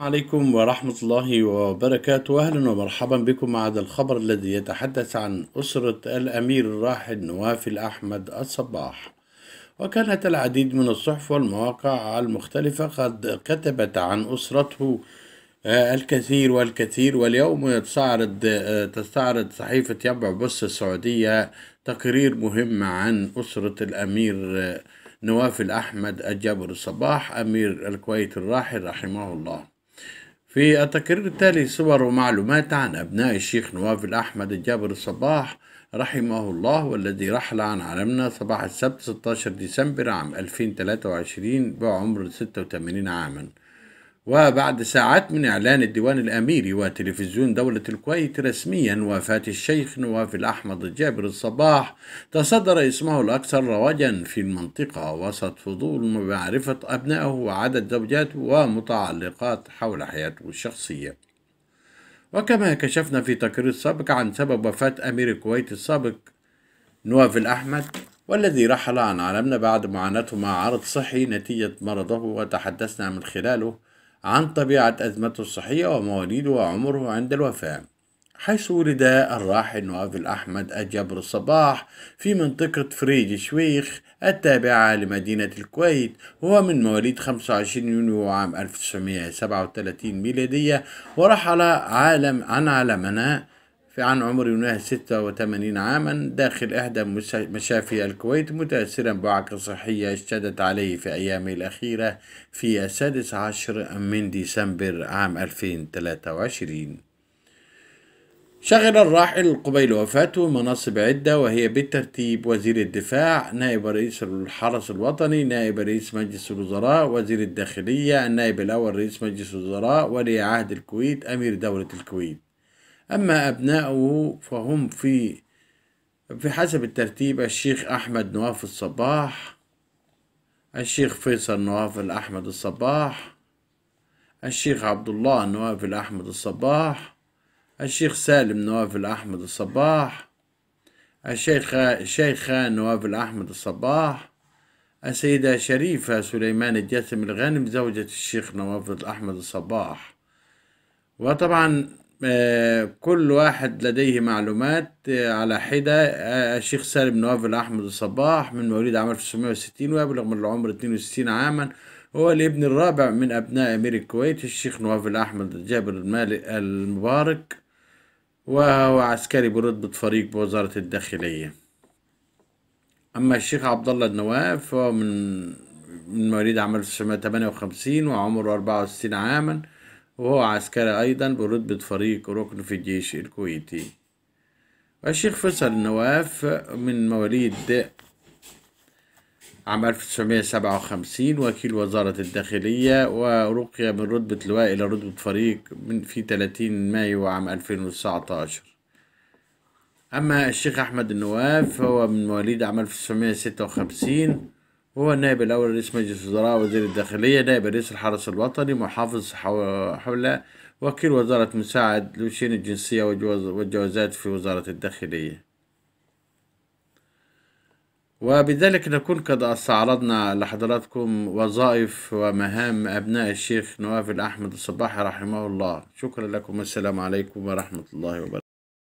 عليكم ورحمة الله وبركاته أهلا ومرحبا بكم مع هذا الخبر الذي يتحدث عن أسرة الأمير الراحل نوافل أحمد الصباح وكانت العديد من الصحف والمواقع المختلفة قد كتبت عن أسرته آه، الكثير والكثير واليوم تستعرض آه، تستعرض صحيفة ينبع بث السعودية تقرير مهم عن أسرة الأمير آه، نوافل أحمد الجابر الصباح أمير الكويت الراحل رحمه الله في التقرير التالي صور ومعلومات عن أبناء الشيخ نواف الأحمد الجابر الصباح رحمه الله والذي رحل عن عالمنا صباح السبت 16 ديسمبر عام 2023 بعمر 86 عاماً وبعد ساعات من إعلان الديوان الأميري وتلفزيون دولة الكويت رسميا وفاة الشيخ نواف الأحمد جابر الصباح تصدر اسمه الأكثر رواجا في المنطقة وسط فضول معرفة أبنائه وعدد زوجاته ومتعلقات حول حياته الشخصية وكما كشفنا في تقرير سابق عن سبب وفاة أمير الكويت السابق نواف الأحمد والذي رحل عن عالمنا بعد معاناته مع عرض صحي نتيجة مرضه وتحدثنا من خلاله عن طبيعة أزمته الصحية ومواليده وعمره عند الوفاة حيث ولد الراحل نواف أحمد أجبر الصباح في منطقة فريد شويخ التابعة لمدينة الكويت وهو من مواليد 25 يونيو عام 1937 ميلادية ورحل عالم عن عالمنا في عن عمر يناهز 86 عاما داخل إحدى مشافي الكويت متأثرا بوعكة صحية اشتدت عليه في أيامه الأخيرة في السادس عشر من ديسمبر عام 2023 شغل الراحل قبيل وفاته مناصب عدة وهي بالترتيب وزير الدفاع نائب رئيس الحرس الوطني نائب رئيس مجلس الوزراء وزير الداخلية النائب الأول رئيس مجلس الوزراء ولي عهد الكويت أمير دولة الكويت أما أبناؤه فهم في في حسب الترتيب الشيخ أحمد نواف الصباح الشيخ فيصل نواف الأحمد الصباح الشيخ عبد الله نواف الأحمد الصباح الشيخ سالم نواف الأحمد الصباح الشيخ شيخ نواف الأحمد الصباح السيدة شريفة سليمان الجاسم الغانم زوجة الشيخ نواف الأحمد الصباح وطبعا آه، كل واحد لديه معلومات آه، على حدة آه، الشيخ سالم نوافل أحمد الصباح من مواليد عام 1960 ويبلغ من العمر 62 عاما هو الابن الرابع من أبناء أمير الكويت الشيخ نوافل أحمد جابر المالك المبارك وهو عسكري برتبة فريق بوزارة الداخلية أما الشيخ عبد الله النواف فهو من من مواليد عام 1958 وعمره 64 عاما وهو عسكري أيضا برتبة فريق ركن في الجيش الكويتي الشيخ فيصل النواف من مواليد عام 1957 وكيل وزارة الداخلية ورقي من رتبة لواء إلى رتبة فريق من في 30 مايو عام 2019 أما الشيخ أحمد النواف فهو من مواليد عام 1956 هو النائب الأول رئيس مجلس الوزراء وزير الداخلية نائب رئيس الحرس الوطني محافظ حوله وكيل وزارة مساعد لوشين الجنسية والجوازات في وزارة الداخلية وبذلك نكون قد استعرضنا لحضراتكم وظائف ومهام أبناء الشيخ نواف الأحمد الصباحي رحمه الله شكرا لكم والسلام عليكم ورحمة الله وبركاته